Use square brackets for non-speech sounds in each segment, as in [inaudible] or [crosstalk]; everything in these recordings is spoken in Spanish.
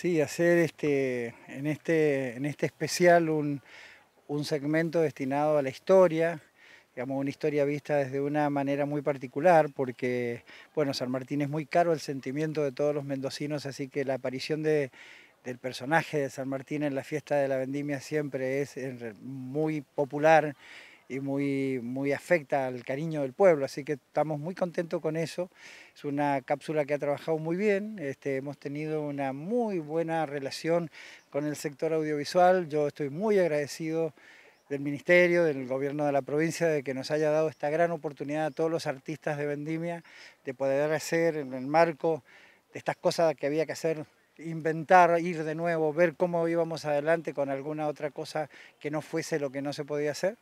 sí, hacer este, en, este, en este especial un, segmento destinado a la historia, digamos, una historia vista desde una manera muy particular, porque, bueno, San Martín es muy caro el sentimiento de todos los mendocinos, así que la aparición del personaje de San Martín en la fiesta de la vendimia siempre es muy popular y muy, muy afecta al cariño del pueblo, así que estamos muy contentos con eso. Es una cápsula que ha trabajado muy bien, este, hemos tenido una muy buena relación con el sector audiovisual, yo estoy muy agradecido del Ministerio, del Gobierno de la provincia, de que nos haya dado esta gran oportunidad a todos los artistas de Vendimia de poder hacer en el marco de estas cosas que había que hacer inventar, ir de nuevo, ver cómo íbamos adelante con alguna otra cosa que no fuese lo que no se podía hacer,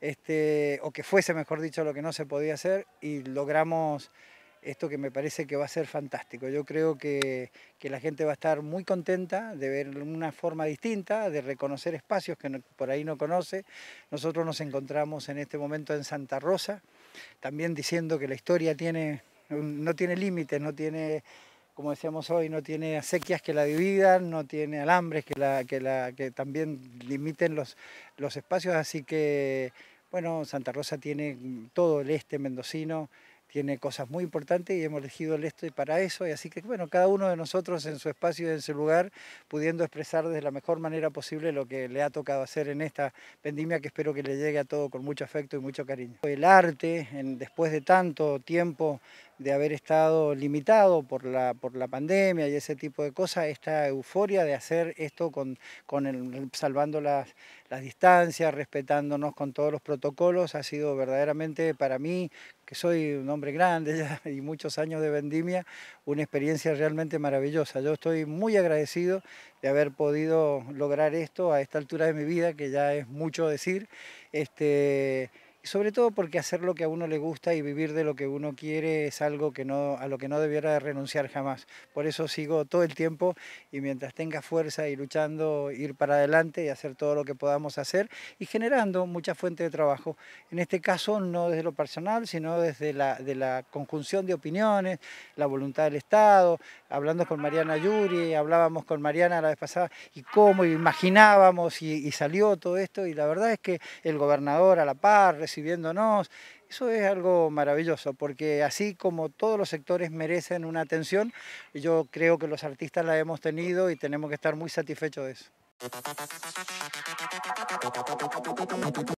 este, o que fuese, mejor dicho, lo que no se podía hacer, y logramos esto que me parece que va a ser fantástico. Yo creo que, la gente va a estar muy contenta de ver una forma distinta, de reconocer espacios que por ahí no conoce. Nosotros nos encontramos en este momento en Santa Rosa, también diciendo que la historia tiene, no tiene límites, no tiene como decíamos hoy, no tiene acequias que la dividan, no tiene alambres que, también limiten los, espacios, así que, bueno, Santa Rosa tiene todo el este mendocino, tiene cosas muy importantes y hemos elegido el este para eso. Y así que, bueno, cada uno de nosotros en su espacio y en su lugar, pudiendo expresar de la mejor manera posible lo que le ha tocado hacer en esta pandemia... que espero que le llegue a todo con mucho afecto y mucho cariño. El arte, después de tanto tiempo de haber estado limitado por la, por la pandemia y ese tipo de cosas, esta euforia de hacer esto con, con el, salvando las, las distancias, respetándonos con todos los protocolos, ha sido verdaderamente para mí, que soy un hombre grande [laughs] y muchos años de vendimia, una experiencia realmente maravillosa. Yo estoy muy agradecido de haber podido lograr esto a esta altura de mi vida, que ya es mucho decir. Este, sobre todo porque hacer lo que a uno le gusta y vivir de lo que uno quiere es algo que no, a lo que no debiera renunciar jamás. Por eso sigo todo el tiempo y mientras tenga fuerza y luchando, ir para adelante y hacer todo lo que podamos hacer y generando mucha fuente de trabajo. En este caso no desde lo personal, sino desde la, de la conjunción de opiniones, la voluntad del Estado, hablando con Mariana Yuri, hablábamos con Mariana la vez pasada y cómo imaginábamos y, salió todo esto y la verdad es que el gobernador a la par recibió viéndonos, Eso es algo maravilloso, porque así como todos los sectores merecen una atención, yo creo que los artistas la hemos tenido y tenemos que estar muy satisfechos de eso.